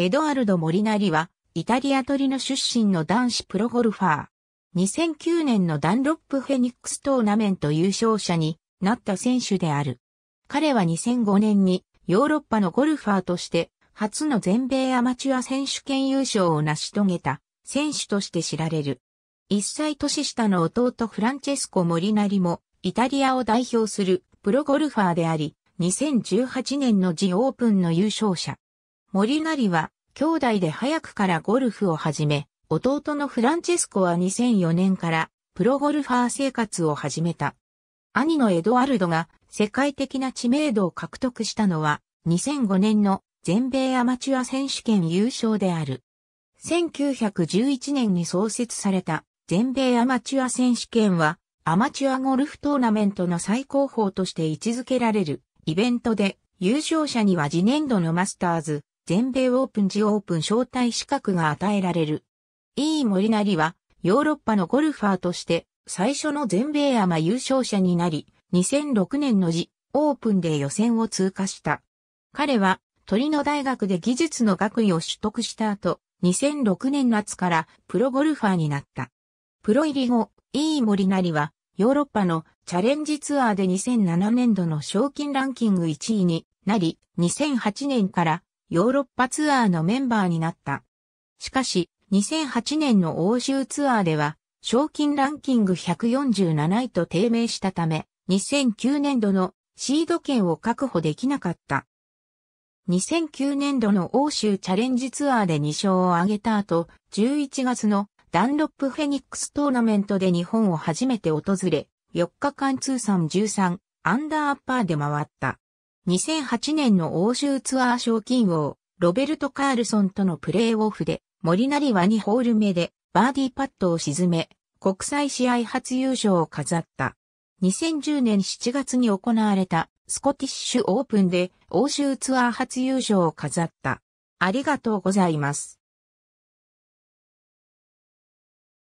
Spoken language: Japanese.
エドアルド・モリナリは、イタリアトリノ出身の男子プロゴルファー。2009年のダンロップフェニックストーナメント優勝者になった選手である。彼は2005年にヨーロッパのゴルファーとして初の全米アマチュア選手権優勝を成し遂げた選手として知られる。1歳年下の弟フランチェスコ・モリナリもイタリアを代表するプロゴルファーであり、2018年のジオープンの優勝者。森成は、兄弟で早くからゴルフを始め、弟のフランチェスコは2004年からプロゴルファー生活を始めた。兄のエドワルドが世界的な知名度を獲得したのは2005年の全米アマチュア選手権優勝である。1911年に創設された全米アマチュア選手権はアマチュアゴルフトーナメントの最高峰として位置づけられるイベントで優勝者には次年度のマスターズ、全米オープン時オープン招待資格が与えられる。E 森成はヨーロッパのゴルファーとして最初の全米アマ優勝者になり、2006年の時オープンで予選を通過した。彼はトリノ大学で技術の学位を取得した後、2006年夏からプロゴルファーになった。プロ入り後、E 森成はヨーロッパのチャレンジツアーで2007年度の賞金ランキング1位になり、2008年からヨーロッパツアーのメンバーになった。しかし、2008年の欧州ツアーでは、賞金ランキング147位と低迷したため、2009年度のシード権を確保できなかった。2009年度の欧州チャレンジツアーで2勝を挙げた後、11月のダンロップフェニックストーナメントで日本を初めて訪れ、4日間通算13アンダーアッパーで回った。2008年の欧州ツアー賞金王、ロベルト・カールソンとのプレーオフで、森成は2ホール目でバーディーパットを沈め、国際試合初優勝を飾った。2010年7月に行われたスコティッシュオープンで欧州ツアー初優勝を飾った。ありがとうございます。